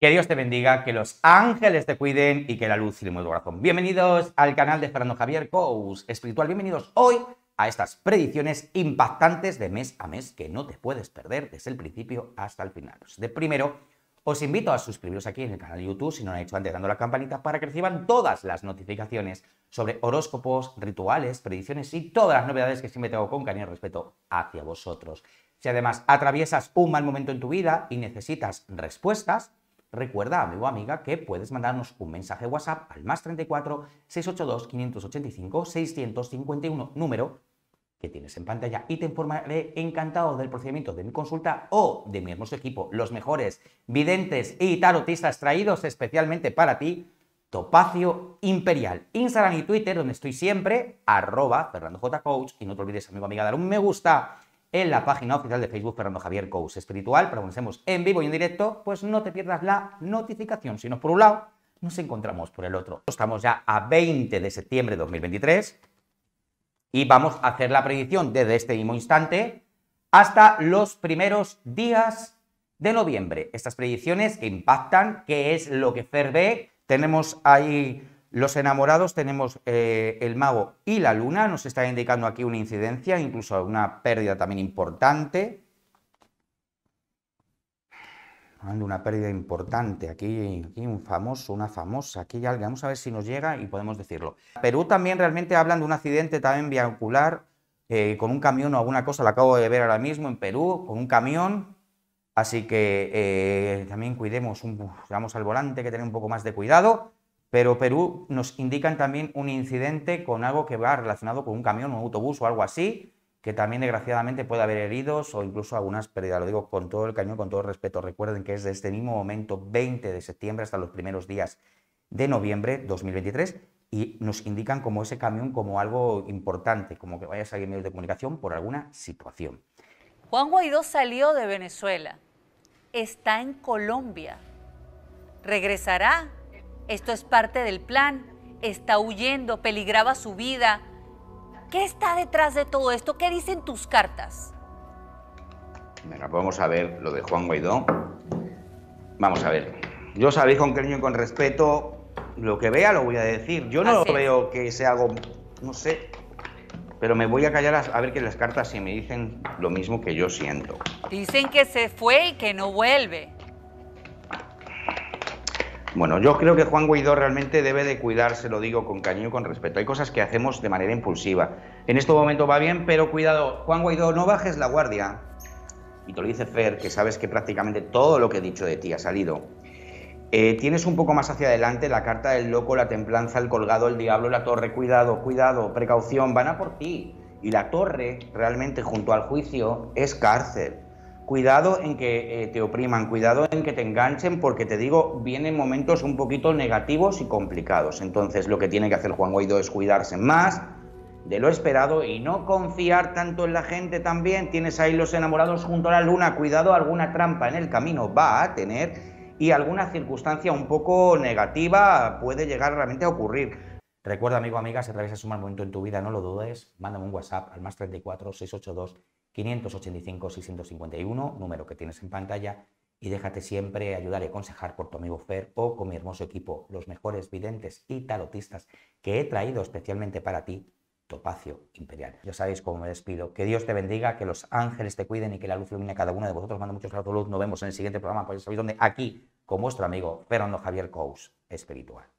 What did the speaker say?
Que Dios te bendiga, que los ángeles te cuiden y que la luz ilumine el corazón. Bienvenidos al canal de Fernando Javier Cous Espiritual. Bienvenidos hoy a estas predicciones impactantes de mes a mes que no te puedes perder desde el principio hasta el final. Pues de primero, os invito a suscribiros aquí en el canal de YouTube si no lo han hecho antes dando la campanita para que reciban todas las notificaciones sobre horóscopos, rituales, predicciones y todas las novedades que siempre tengo con cariño y respeto hacia vosotros. Si además atraviesas un mal momento en tu vida y necesitas respuestas, Recuerda, amigo o amiga, que puedes mandarnos un mensaje WhatsApp al más 34 682 585 651 número que tienes en pantalla y te informaré encantado del procedimiento de mi consulta o de mi hermoso equipo, los mejores videntes y tarotistas traídos especialmente para ti, Topacio Imperial, Instagram y Twitter, donde estoy siempre, arroba Fernando J. y no te olvides, amigo amiga, dar un me gusta en la página oficial de Facebook Fernando Javier Cous Espiritual, para en vivo y en directo, pues no te pierdas la notificación, sino por un lado, nos encontramos por el otro. Estamos ya a 20 de septiembre de 2023 y vamos a hacer la predicción desde este mismo instante hasta los primeros días de noviembre. Estas predicciones que impactan, qué es lo que Ferbe. Tenemos ahí los enamorados tenemos eh, el mago y la luna, nos está indicando aquí una incidencia, incluso una pérdida también importante. Una pérdida importante, aquí, un famoso, una famosa, aquí ya vamos a ver si nos llega y podemos decirlo. Perú también realmente hablan de un accidente también vehicular eh, con un camión o alguna cosa, lo acabo de ver ahora mismo en Perú, con un camión, Así que eh, también cuidemos, vamos al volante que tener un poco más de cuidado. Pero Perú nos indican también un incidente con algo que va relacionado con un camión, un autobús o algo así, que también desgraciadamente puede haber heridos o incluso algunas pérdidas. Lo digo con todo el cañón, con todo respeto. Recuerden que es de este mismo momento, 20 de septiembre, hasta los primeros días de noviembre 2023, y nos indican como ese camión como algo importante, como que vaya a salir medios de comunicación por alguna situación. Juan Guaidó salió de Venezuela, está en Colombia, regresará esto es parte del plan. Está huyendo, peligraba su vida. ¿Qué está detrás de todo esto? ¿Qué dicen tus cartas? vamos a ver lo de Juan Guaidó. Vamos a ver. Yo sabéis con cariño y con respeto, lo que vea lo voy a decir. Yo no creo veo que sea algo, no sé, pero me voy a callar a, a ver que las cartas sí me dicen lo mismo que yo siento. Dicen que se fue y que no vuelve. Bueno, yo creo que Juan Guaidó realmente debe de cuidarse, lo digo con cariño y con respeto. Hay cosas que hacemos de manera impulsiva. En este momento va bien, pero cuidado, Juan Guaidó, no bajes la guardia. Y te lo dice Fer, que sabes que prácticamente todo lo que he dicho de ti ha salido. Eh, tienes un poco más hacia adelante la carta del loco, la templanza, el colgado, el diablo, la torre. Cuidado, cuidado, precaución, van a por ti. Y la torre, realmente, junto al juicio, es cárcel cuidado en que eh, te opriman, cuidado en que te enganchen, porque te digo, vienen momentos un poquito negativos y complicados. Entonces lo que tiene que hacer Juan Guaidó es cuidarse más de lo esperado y no confiar tanto en la gente también. Tienes ahí los enamorados junto a la luna, cuidado, alguna trampa en el camino va a tener y alguna circunstancia un poco negativa puede llegar realmente a ocurrir. Recuerda, amigo, amiga, si atraviesas un mal momento en tu vida, no lo dudes, mándame un WhatsApp al más 34 682 585-651, número que tienes en pantalla, y déjate siempre ayudar y aconsejar por tu amigo Fer o con mi hermoso equipo, los mejores videntes y tarotistas que he traído especialmente para ti, Topacio Imperial. Ya sabéis cómo me despido. Que Dios te bendiga, que los ángeles te cuiden y que la luz ilumine a cada uno de vosotros. Mando muchos luz. Nos vemos en el siguiente programa, pues ya sabéis dónde, aquí, con vuestro amigo Fernando Javier Cous, espiritual.